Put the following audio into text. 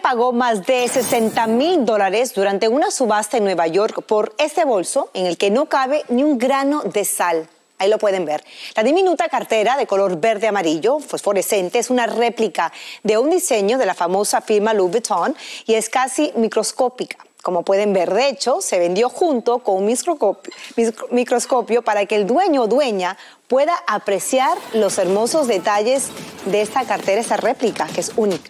pagó más de 60 mil dólares durante una subasta en Nueva York por este bolso en el que no cabe ni un grano de sal. Ahí lo pueden ver. La diminuta cartera de color verde amarillo, fosforescente, es una réplica de un diseño de la famosa firma Louis Vuitton y es casi microscópica. Como pueden ver, de hecho, se vendió junto con un microscopio, microscopio para que el dueño o dueña pueda apreciar los hermosos detalles de esta cartera, esta réplica, que es única.